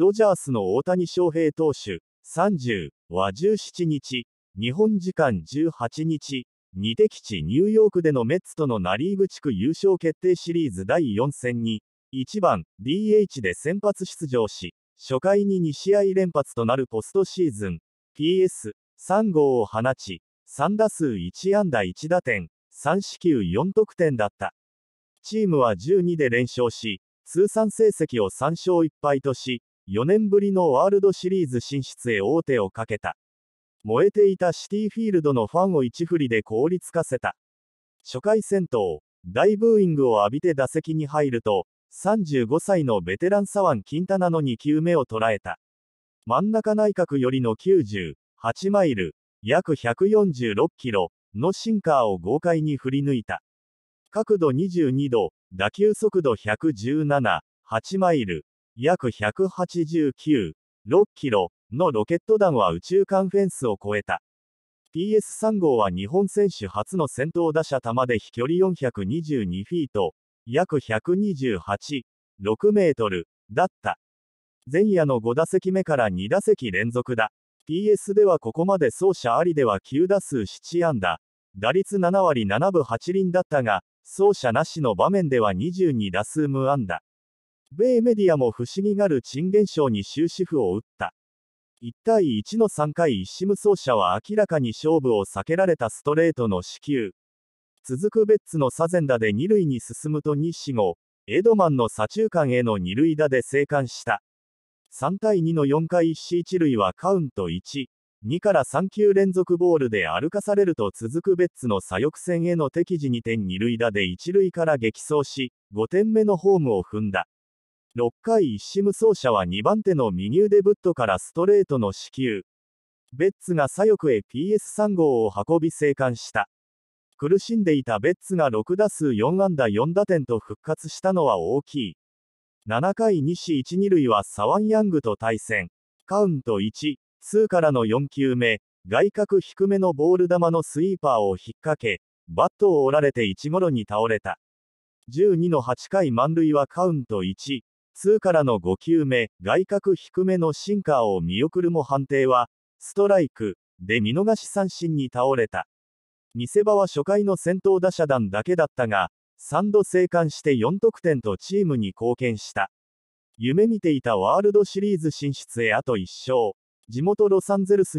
ドジャースの大谷翔平投手、30は17日、日本時間18日、2敵地ニューヨークでのメッツとのナ・リーグ地区優勝決定シリーズ第4戦に、1番 DH で先発出場し、初回に2試合連発となるポストシーズン、PS3 号を放ち、3打数1安打1打点、3四球4得点だった。チームは12で連勝し、通算成績を3勝1敗とし、4年ぶりのワールドシリーズ進出へ王手をかけた。燃えていたシティフィールドのファンを一振りで凍りつかせた。初回戦闘、大ブーイングを浴びて打席に入ると、35歳のベテラン左腕金棚の2球目を捉えた。真ん中内角よりの90、8マイル、約146キロのシンカーを豪快に振り抜いた。角度22度、打球速度117、8マイル、約189、6キロのロケット弾は宇宙間フェンスを越えた。PS3 号は日本選手初の先頭打者球で飛距離422フィート、約128、6メートルだった。前夜の5打席目から2打席連続だ。PS ではここまで走者ありでは9打数7安打。打率7割7分8厘だったが、走者なしの場面では22打数無安打。米メディアも不思議がる珍現象に終止符を打った。1対1の3回一無走者は明らかに勝負を避けられたストレートの死球。続くベッツのサゼンダで二塁に進むと2死後、エドマンの左中間への二塁打で生還した。3対2の4回一死一塁はカウント1、2から3球連続ボールで歩かされると続くベッツの左翼線への敵地2点二塁打で一塁から激走し、5点目のホームを踏んだ。6回1。無走者は2番手の右腕ブットからストレートの支給。ベッツが左翼へ PS3 号を運び生還した。苦しんでいたベッツが6打数4安打4打点と復活したのは大きい。7回2死1 2塁はサワン・ヤングと対戦。カウント1、2からの4球目、外角低めのボール球のスイーパーを引っ掛け、バットを折られて1ゴロに倒れた。12の8回満塁はカウント1、2からの5球目、外角低めのシンカーを見送るも判定は、ストライク、で見逃し三振に倒れた。見せ場は初回の先頭打者団だけだったが、3度生還して4得点とチームに貢献した。夢見ていたワールドシリーズ進出へあと1勝。地元ロサンゼルス